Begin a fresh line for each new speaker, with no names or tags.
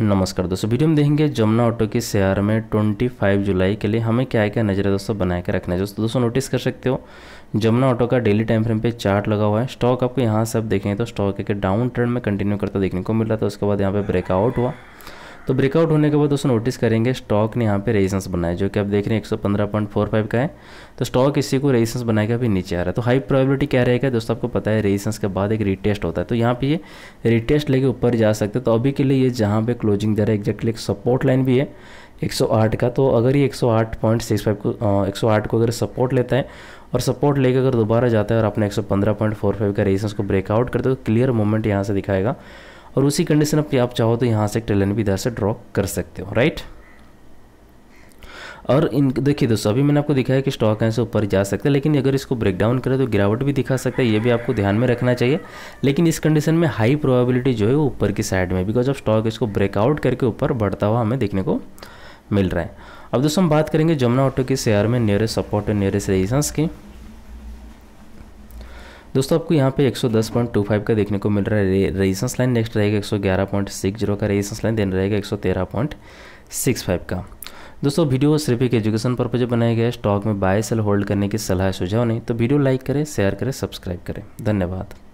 नमस्कार दोस्तों वीडियो में देखेंगे जमुना ऑटो के शेयर में 25 जुलाई के लिए हमें क्या क्या नज़र दोस्तों बनाए के रखना है दोस्तों दोस्तों नोटिस कर सकते हो जमुना ऑटो का डेली टाइम फ्रेम पे चार्ट लगा हुआ है स्टॉक आपको यहाँ से आप देखें तो स्टॉक एक डाउन ट्रेंड में कंटिन्यू करता देखने को मिल रहा था उसके बाद यहाँ पर ब्रेकआउट हुआ तो ब्रेकआउट होने के बाद दोस्तों नोटिस करेंगे स्टॉक ने यहाँ पे रेजिस्टेंस बनाया जो कि आप देख रहे हैं 115.45 का है तो स्टॉक इसी को रेजिस्टेंस बना के अभी नीचे आ रहा है तो हाई प्रोबेबिलिटी क्या रहेगा दोस्तों आपको पता है रेजिस्टेंस के बाद एक रिटेस्ट होता है तो यहाँ पे ये रिटेस्ट लेके ऊपर जा सकते हैं तो अभी के लिए ये जहाँ पे क्लोजिंग दे रहा है एक्जैक्टली एक सपोर्ट लाइन भी है 108 का तो अगर ये 108.65 को आ, 108 को अगर सपोर्ट लेता है और सपोर्ट लेकर अगर दोबारा जाता है और अपने 115.45 का रेजिस्टेंस को ब्रेकआउट करते हो तो क्लियर मूवमेंट यहाँ से दिखाएगा और उसी कंडीशन पे आप चाहो तो यहाँ से एक टेलन भी इधर से ड्रॉ कर सकते हो राइट और इन देखिए दोस्तों अभी मैंने आपको दिखाया कि स्टॉक कैसे ऊपर जा सकता है लेकिन अगर इसको ब्रेक डाउन करें तो गिरावट भी दिखा सकता है ये भी आपको ध्यान में रखना चाहिए लेकिन इस कंडीशन में हाई प्रोबेबिलिटी जो है वो ऊपर की साइड में बिकॉज ऑफ स्टॉक इसको ब्रेकआउट करके ऊपर बढ़ता हुआ हमें देखने को मिल रहा है अब दोस्तों हम बात करेंगे जमुना ऑटो के शेयर में नियरेस्ट सपोर्ट और नियरेस्ट रेजिस्टेंस की दोस्तों आपको यहाँ पे 110.25 का देखने को मिल रहा है रेजिस्टेंस लाइन नेक्स्ट रहेगा 111.60 का रेजिस्टेंस लाइन देन रहेगा 113.65 का दोस्तों वीडियो सिर्फ एक एजुकेशन पर्पज बनाया गया है स्टॉक में बाय सेल होल्ड करने की सलाह सुझाव नहीं तो वीडियो लाइक करें शेयर करें सब्सक्राइब करें धन्यवाद